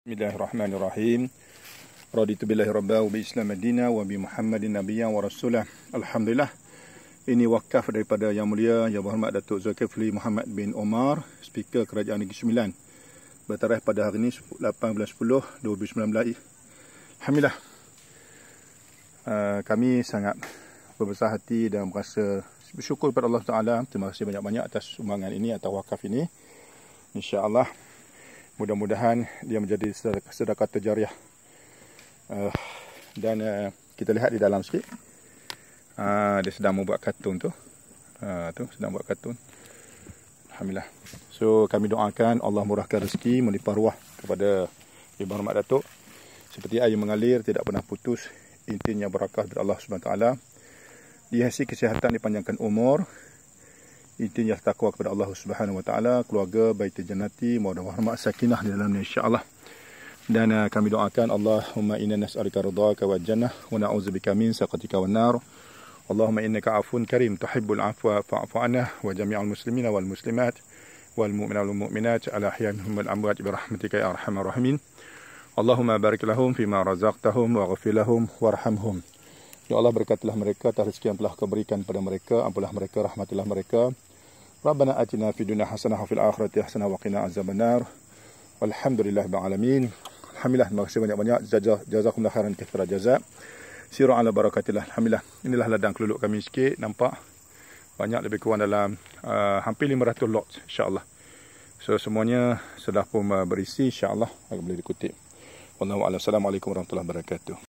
Bismillahirrahmanirrahim. Raditu billahi rabba bi bi dina wa bi Muhammadin nabiyya wa rasulah. Alhamdulillah. Ini wakaf daripada Yang Mulia Yang Berhormat Datuk Zulkifli Muhammad bin Omar, Speaker Kerajaan Negeri Sembilan. Bertarikh pada hari ini 18.10.2019. Alhamdulillah. Uh, kami sangat berbesar hati dan merasa bersyukur kepada Allah Ta'ala. Terima kasih banyak-banyak atas sumbangan ini atau wakaf ini. InsyaAllah. Allah mudah-mudahan dia menjadi sedekah terjariah uh, dan uh, kita lihat di dalam sikit uh, dia sedang membuat katun tu uh, tu sedang buat katun Alhamdulillah so kami doakan Allah murahkan rezeki melipar ruah kepada Ibu Rahmat Datuk seperti air mengalir tidak pernah putus intinya berakah dari Allah SWT dihasil kesihatan dipanjangkan umur itinyah takwa kepada Allah Subhanahu Wa Taala, keluarga Baitul Jannati, mohon rahmat sakinah di dalamnya insya-Allah. Dan uh, kami doakan Allahumma inna nas'aluka ridhaka wa jannah wa na'udzubika min saqatika wan nar. Allahumma innaka afun karim tuhibbul afwa fa'fu anna wa jami'al muslimina wal muslimat wal mu'minina wal mu'minat ala ahya'ihim wal amwat bi rahmatika ya arhamar rahimin. Allahumma barik lahum ma razaqtahum wa ghfir lahum warhamhum. Ya Allah berkatilah mereka atas rezeki yang telah kau berikan kepada mereka, ampunlah mereka, rahmatilah mereka. ربنا اتنا في الدنيا حسنه وفي الاخره حسنه وقنا عذاب النار والحمد لله رب العالمين Alhamdulillah, terima kasih banyak-banyak. Jazah, khairan kathira jazak. Siru ala barakatillah. Alhamdulillah. Inilah ladang keluluk kami sikit. Nampak banyak lebih kurang dalam uh, hampir 500 lot insyaAllah. So, semuanya sudah pun berisi insyaAllah. Agak boleh dikutip. Wallahu a'lam. Wallahualaikum warahmatullahi wabarakatuh.